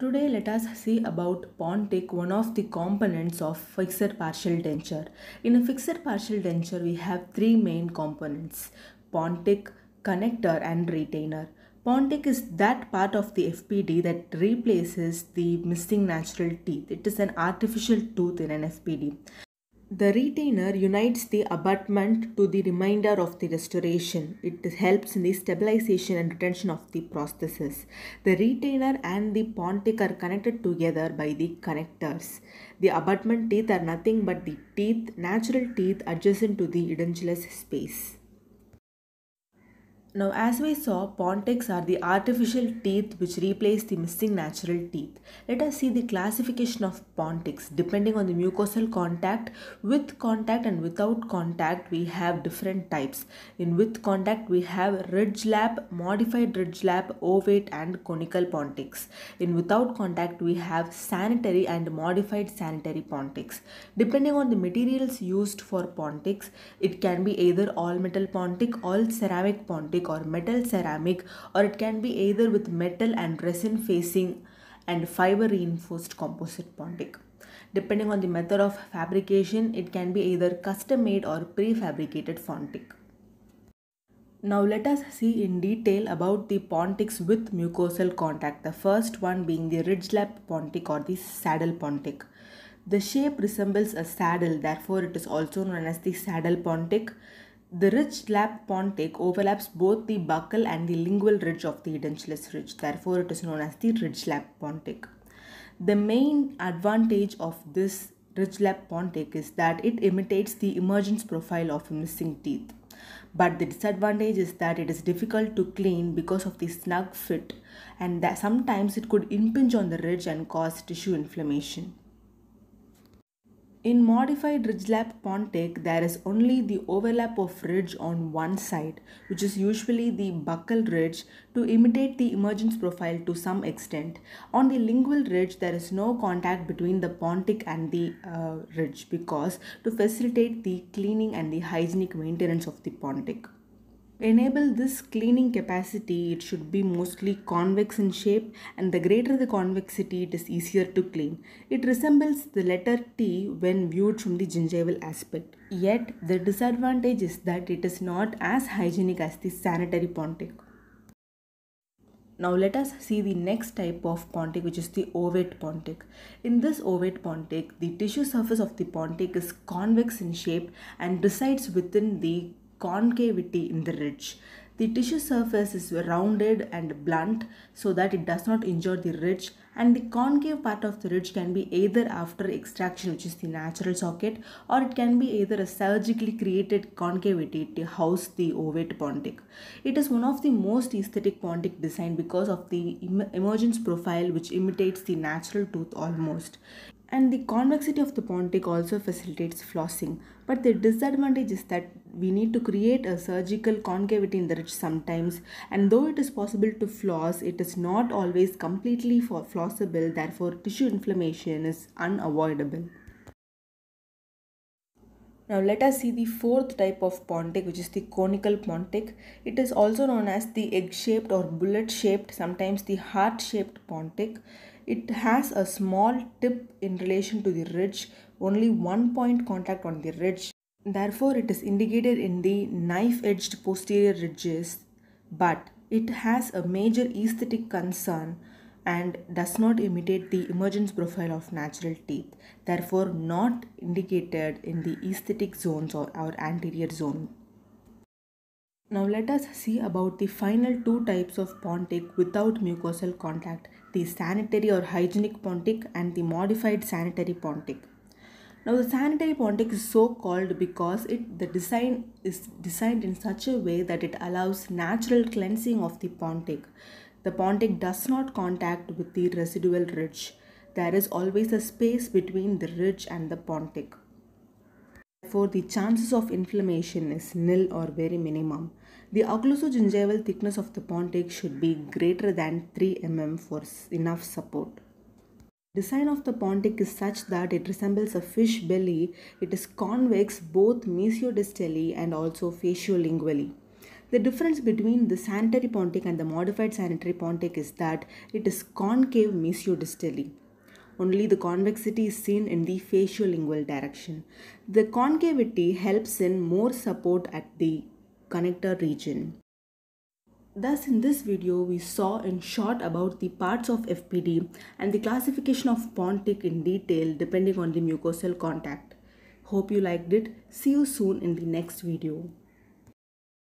Today let us see about Pontic, one of the components of fixed partial denture. In a fixed partial denture, we have three main components, Pontic, connector and retainer. Pontic is that part of the FPD that replaces the missing natural teeth. It is an artificial tooth in an FPD. The retainer unites the abutment to the remainder of the restoration. It helps in the stabilization and retention of the prosthesis. The retainer and the pontic are connected together by the connectors. The abutment teeth are nothing but the teeth, natural teeth adjacent to the edentulous space. Now, as we saw, pontics are the artificial teeth which replace the missing natural teeth. Let us see the classification of pontics. Depending on the mucosal contact, with contact and without contact, we have different types. In with contact, we have ridge lap, modified ridge lap, ovate and conical pontics. In without contact, we have sanitary and modified sanitary pontics. Depending on the materials used for pontics, it can be either all metal pontic, all ceramic pontic or metal ceramic or it can be either with metal and resin facing and fiber reinforced composite bonding. Depending on the method of fabrication, it can be either custom made or prefabricated fontic. Now let us see in detail about the pontics with mucosal contact. The first one being the ridge lap pontic or the saddle pontic. The shape resembles a saddle, therefore it is also known as the saddle pontic. The ridge lap pontic overlaps both the buccal and the lingual ridge of the edentulous ridge. Therefore, it is known as the ridge lap pontic. The main advantage of this ridge lap pontic is that it imitates the emergence profile of missing teeth. But the disadvantage is that it is difficult to clean because of the snug fit and that sometimes it could impinge on the ridge and cause tissue inflammation. In modified ridge lap pontic, there is only the overlap of ridge on one side, which is usually the buccal ridge, to imitate the emergence profile to some extent. On the lingual ridge, there is no contact between the pontic and the uh, ridge because to facilitate the cleaning and the hygienic maintenance of the pontic enable this cleaning capacity, it should be mostly convex in shape and the greater the convexity, it is easier to clean. It resembles the letter T when viewed from the gingival aspect. Yet, the disadvantage is that it is not as hygienic as the sanitary pontic. Now let us see the next type of pontic which is the ovate pontic. In this ovate pontic, the tissue surface of the pontic is convex in shape and resides within the concavity in the ridge. The tissue surface is rounded and blunt so that it does not injure the ridge and the concave part of the ridge can be either after extraction which is the natural socket or it can be either a surgically created concavity to house the ovate pontic. It is one of the most aesthetic pontic design because of the emergence profile which imitates the natural tooth almost and the convexity of the pontic also facilitates flossing but the disadvantage is that we need to create a surgical concavity in the ridge sometimes and though it is possible to floss it is not always completely flossable therefore tissue inflammation is unavoidable now let us see the fourth type of pontic which is the conical pontic. It is also known as the egg shaped or bullet shaped sometimes the heart shaped pontic it has a small tip in relation to the ridge, only one point contact on the ridge. Therefore, it is indicated in the knife edged posterior ridges, but it has a major aesthetic concern and does not imitate the emergence profile of natural teeth, therefore, not indicated in the aesthetic zones or our anterior zone. Now let us see about the final two types of pontic without mucosal contact, the sanitary or hygienic pontic and the modified sanitary pontic. Now the sanitary pontic is so called because it the design is designed in such a way that it allows natural cleansing of the pontic. The pontic does not contact with the residual ridge. There is always a space between the ridge and the pontic therefore the chances of inflammation is nil or very minimum. The occlusogingival thickness of the pontic should be greater than 3 mm for enough support. Design of the pontic is such that it resembles a fish belly. It is convex both mesiodistally and also faciolingually. The difference between the sanitary pontic and the modified sanitary pontic is that it is concave mesiodistally only the convexity is seen in the facial-lingual direction. The concavity helps in more support at the connector region. Thus in this video we saw in short about the parts of FPD and the classification of pontic in detail depending on the mucosal contact. Hope you liked it. See you soon in the next video.